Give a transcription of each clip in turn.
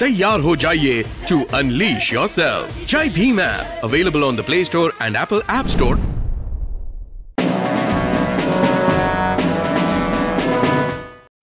तैयार हो जाइए to unleash yourself Jai Bhim app available on the Play Store and Apple App Store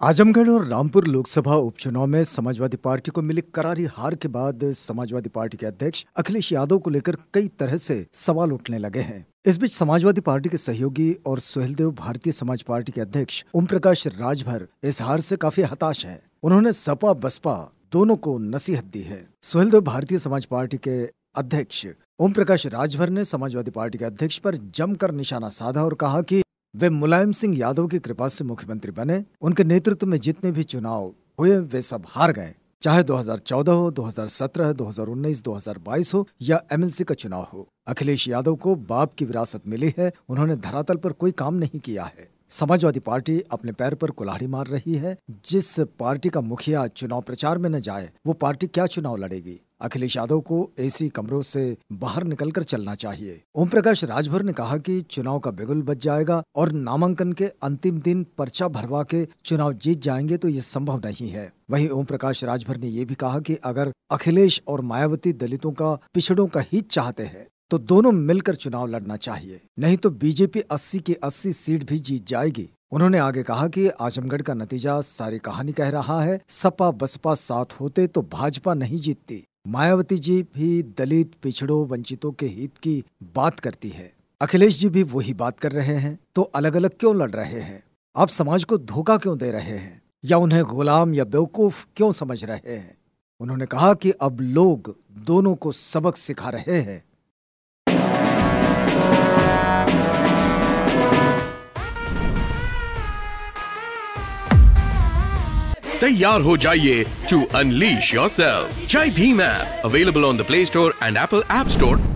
Azamgarh और रामपुर लोकसभा उपचुनाव में समाजवादी पार्टी को मिली करारी हार के बाद समाजवादी पार्टी के अध्यक्ष अखिलेश यादव को लेकर कई तरह से सवाल उठने लगे हैं इस बीच समाजवादी पार्टी के सहयोगी और सुहेलदेव भारतीय समाज पार्टी के अध्यक्ष ओम प्रकाश राजभर इस हार से काफी हताश हैं। उन्होंने सपा बसपा दोनों को नसीहत दी है सुहेलदेव भारतीय समाज पार्टी के अध्यक्ष ओम प्रकाश राजभर ने समाजवादी पार्टी के अध्यक्ष पर जमकर निशाना साधा और कहा कि वे मुलायम सिंह यादव की कृपा से मुख्यमंत्री बने उनके नेतृत्व में जितने भी चुनाव हुए वे सब हार गए चाहे 2014 हो 2017 2019 2022 हो या एमएलसी का चुनाव हो अखिलेश यादव को बाप की विरासत मिली है उन्होंने धरातल पर कोई काम नहीं किया है समाजवादी पार्टी अपने पैर पर कुल्हाड़ी मार रही है जिस पार्टी का मुखिया चुनाव प्रचार में न जाए वो पार्टी क्या चुनाव लड़ेगी अखिलेश यादव को एसी कमरों से बाहर निकलकर चलना चाहिए ओम प्रकाश राजभर ने कहा कि चुनाव का बिगुल बच जाएगा और नामांकन के अंतिम दिन पर्चा भरवा के चुनाव जीत जाएंगे तो ये संभव नहीं है वहीं ओम प्रकाश राजभर ने ये भी कहा कि अगर अखिलेश और मायावती दलितों का पिछड़ों का हित चाहते हैं तो दोनों मिलकर चुनाव लड़ना चाहिए नहीं तो बीजेपी 80 की 80 सीट भी जीत जाएगी उन्होंने आगे कहा कि आजमगढ़ का नतीजा सारी कहानी कह रहा है सपा बसपा साथ होते तो भाजपा नहीं जीतती मायावती जी भी दलित पिछड़ों वंचितों के हित की बात करती है अखिलेश जी भी वही बात कर रहे हैं तो अलग अलग क्यों लड़ रहे हैं आप समाज को धोखा क्यों दे रहे हैं या उन्हें गुलाम या बेवकूफ क्यों समझ रहे हैं उन्होंने कहा कि अब लोग दोनों को सबक सिखा रहे हैं तैयार हो जाइए to unleash yourself Jai Bhim app available on the Play Store and Apple App store